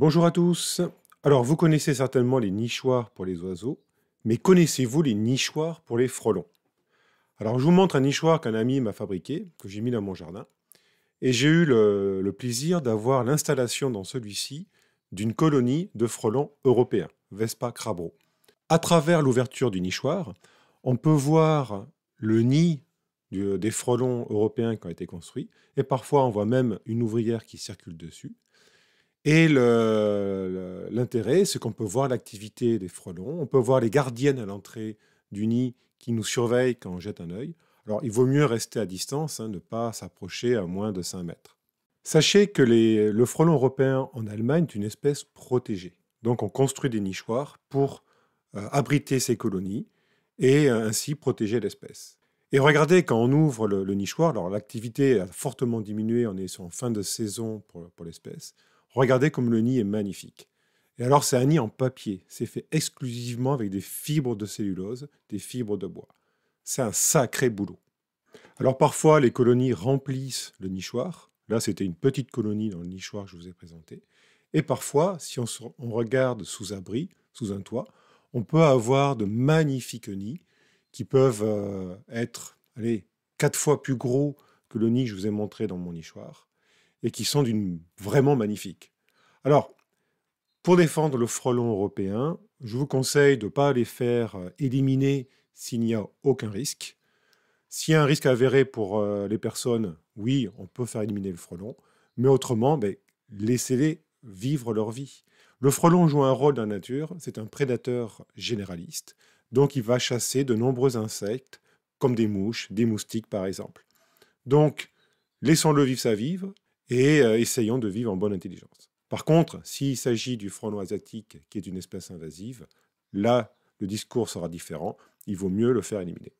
Bonjour à tous. Alors, vous connaissez certainement les nichoirs pour les oiseaux, mais connaissez-vous les nichoirs pour les frelons Alors, je vous montre un nichoir qu'un ami m'a fabriqué, que j'ai mis dans mon jardin, et j'ai eu le, plaisir d'avoir l'installation dans celui-ci d'une colonie de frelons européens, Vespa crabro. À travers l'ouverture du nichoir, on peut voir le nid des frelons européens qui ont été construits, et parfois on voit même une ouvrière qui circule dessus. Et l'intérêt, c'est qu'on peut voir l'activité des frelons, on peut voir les gardiennes à l'entrée du nid qui nous surveillent quand on jette un œil. Alors il vaut mieux rester à distance, hein, ne pas s'approcher à moins de 5 mètres. Sachez que le frelon européen en Allemagne est une espèce protégée. Donc on construit des nichoirs pour euh, abriter ces colonies et euh, ainsi protéger l'espèce. Et regardez, quand on ouvre le, nichoir, alors l'activité a fortement diminué, on est en fin de saison pour l'espèce, Regardez comme le nid est magnifique. Et alors, c'est un nid en papier. C'est fait exclusivement avec des fibres de cellulose, des fibres de bois. C'est un sacré boulot. Alors, parfois, les colonies remplissent le nichoir. Là, c'était une petite colonie dans le nichoir que je vous ai présenté. Et parfois, si on, regarde sous abri, sous un toit, on peut avoir de magnifiques nids qui peuvent euh, être allez, quatre fois plus gros que le nid que je vous ai montré dans mon nichoir et qui sont d'une vraiment magnifique. Alors, pour défendre le frelon européen, je vous conseille de ne pas les faire euh, éliminer s'il n'y a aucun risque. S'il y a un risque avéré pour euh, les personnes, oui, on peut faire éliminer le frelon, mais autrement, ben, laissez-les vivre leur vie. Le frelon joue un rôle dans la nature, c'est un prédateur généraliste, donc il va chasser de nombreux insectes, comme des mouches, des moustiques par exemple. Donc, laissons-le vivre sa, vie, et euh, essayons de vivre en bonne intelligence. Par contre, s'il s'agit du frelon asiatique, qui est une espèce invasive, là, le discours sera différent. Il vaut mieux le faire éliminer.